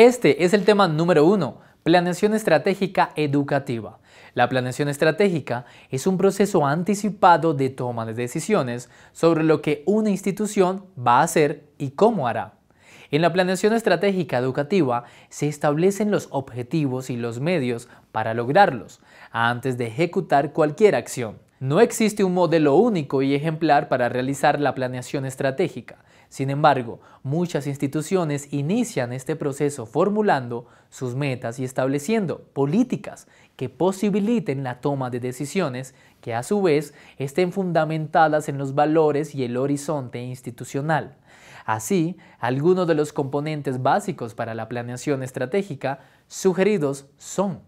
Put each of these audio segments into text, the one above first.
Este es el tema número uno, planeación estratégica educativa. La planeación estratégica es un proceso anticipado de toma de decisiones sobre lo que una institución va a hacer y cómo hará. En la planeación estratégica educativa se establecen los objetivos y los medios para lograrlos antes de ejecutar cualquier acción. No existe un modelo único y ejemplar para realizar la planeación estratégica, sin embargo, muchas instituciones inician este proceso formulando sus metas y estableciendo políticas que posibiliten la toma de decisiones que a su vez estén fundamentadas en los valores y el horizonte institucional. Así, algunos de los componentes básicos para la planeación estratégica sugeridos son.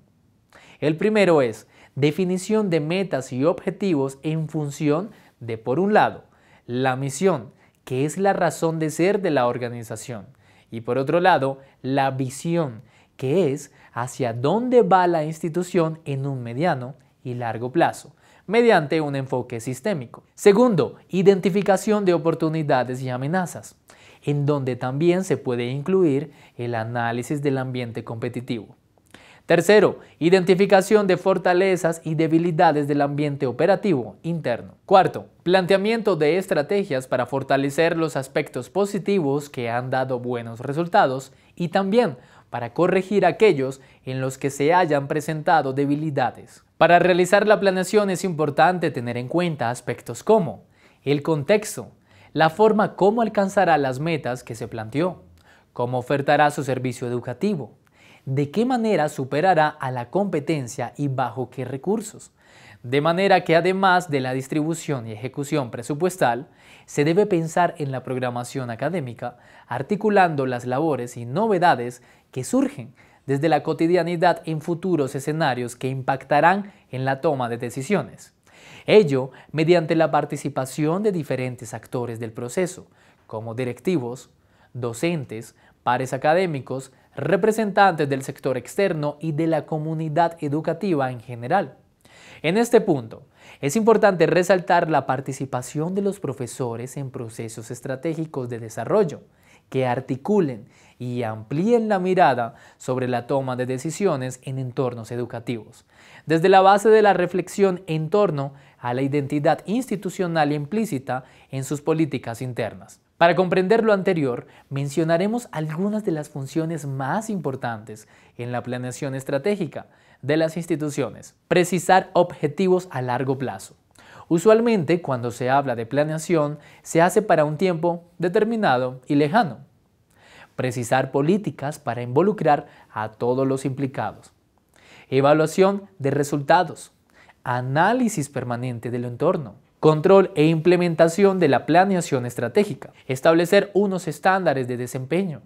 El primero es definición de metas y objetivos en función de, por un lado, la misión, qué es la razón de ser de la organización, y por otro lado, la visión, que es hacia dónde va la institución en un mediano y largo plazo mediante un enfoque sistémico. Segundo, identificación de oportunidades y amenazas, en donde también se puede incluir el análisis del ambiente competitivo. Tercero, identificación de fortalezas y debilidades del ambiente operativo interno. Cuarto, planteamiento de estrategias para fortalecer los aspectos positivos que han dado buenos resultados y también para corregir aquellos en los que se hayan presentado debilidades. Para realizar la planeación es importante tener en cuenta aspectos como el contexto, la forma cómo alcanzará las metas que se planteó, cómo ofertará su servicio educativo, de qué manera superará a la competencia y bajo qué recursos. De manera que además de la distribución y ejecución presupuestal, se debe pensar en la programación académica, articulando las labores y novedades que surgen desde la cotidianidad en futuros escenarios que impactarán en la toma de decisiones. Ello mediante la participación de diferentes actores del proceso, como directivos, docentes, pares académicos, representantes del sector externo y de la comunidad educativa en general. En este punto, es importante resaltar la participación de los profesores en procesos estratégicos de desarrollo que articulen y amplíen la mirada sobre la toma de decisiones en entornos educativos, desde la base de la reflexión en torno a la identidad institucional implícita en sus políticas internas. Para comprender lo anterior, mencionaremos algunas de las funciones más importantes en la planeación estratégica de las instituciones. Precisar objetivos a largo plazo. Usualmente cuando se habla de planeación se hace para un tiempo determinado y lejano. Precisar políticas para involucrar a todos los implicados. Evaluación de resultados. Análisis permanente del entorno control e implementación de la planeación estratégica, establecer unos estándares de desempeño,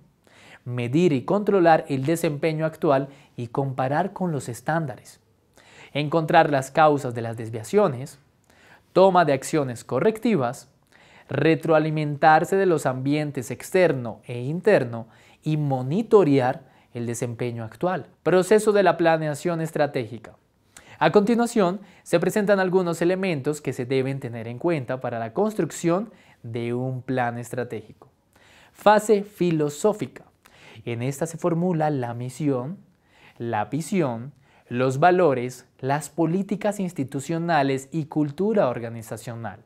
medir y controlar el desempeño actual y comparar con los estándares, encontrar las causas de las desviaciones, toma de acciones correctivas, retroalimentarse de los ambientes externo e interno y monitorear el desempeño actual. Proceso de la planeación estratégica. A continuación, se presentan algunos elementos que se deben tener en cuenta para la construcción de un plan estratégico. Fase filosófica. En esta se formula la misión, la visión, los valores, las políticas institucionales y cultura organizacional.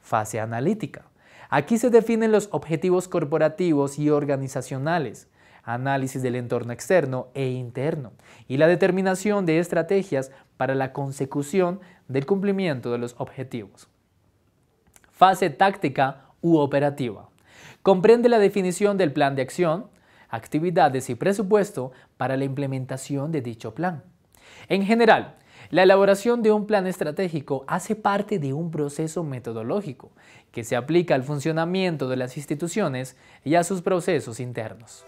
Fase analítica. Aquí se definen los objetivos corporativos y organizacionales, análisis del entorno externo e interno y la determinación de estrategias para la consecución del cumplimiento de los objetivos. Fase táctica u operativa. Comprende la definición del plan de acción, actividades y presupuesto para la implementación de dicho plan. En general, la elaboración de un plan estratégico hace parte de un proceso metodológico que se aplica al funcionamiento de las instituciones y a sus procesos internos.